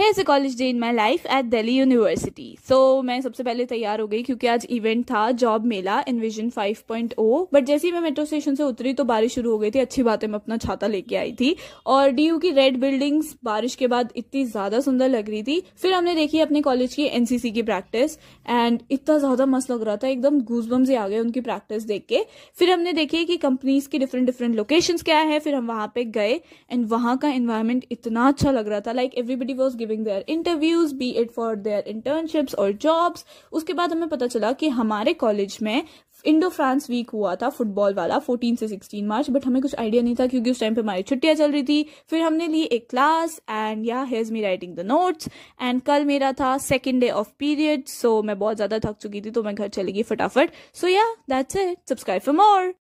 hedge a college day in my life at Delhi University so मैं सबसे पहले तैयार हो गई क्योंकि आज इवेंट था जॉब मेला in vision five point O but जैसे ही मैं मेट्रो स्टेशन से उतरी तो बारिश शुरू हो गई थी अच्छी बात है मैं अपना छाता लेके आई थी और डी यू की रेड बिल्डिंग्स बारिश के बाद इतनी ज़्यादा सुंदर लग रही थी फिर हमने देखी अपने कॉलेज की एनसीसी की प्रैक्टिस एंड इतना ज़्यादा मस्त लग रहा था एकदम घूसबम से आ गए उनकी प्रैक्टिस देख के फिर हमने देखी कि कंपनीज की डिफरेंट डिफरेंट लोकेशन क्या है फिर हम वहां पे गए एंड वहां का एनवायरमेंट इतना अच्छा लग रहा था like everybody was giving their interviews be it for their internships और जॉब्स उसके बाद हमें पता चला कि हमारे कॉलेज में इंडो फ्रांस वीक हुआ था फुटबॉल वाला 14 से 16 मार्च बट हमें कुछ आइडिया नहीं था क्योंकि उस टाइम पे हमारी छुट्टियां चल रही थी फिर हमने ली एक class and yeah here's me writing the notes and कल मेरा था second day of period so मैं बहुत ज़्यादा थक चुकी थी तो मैं घर चली गई फटाफट so yeah that's it subscribe for more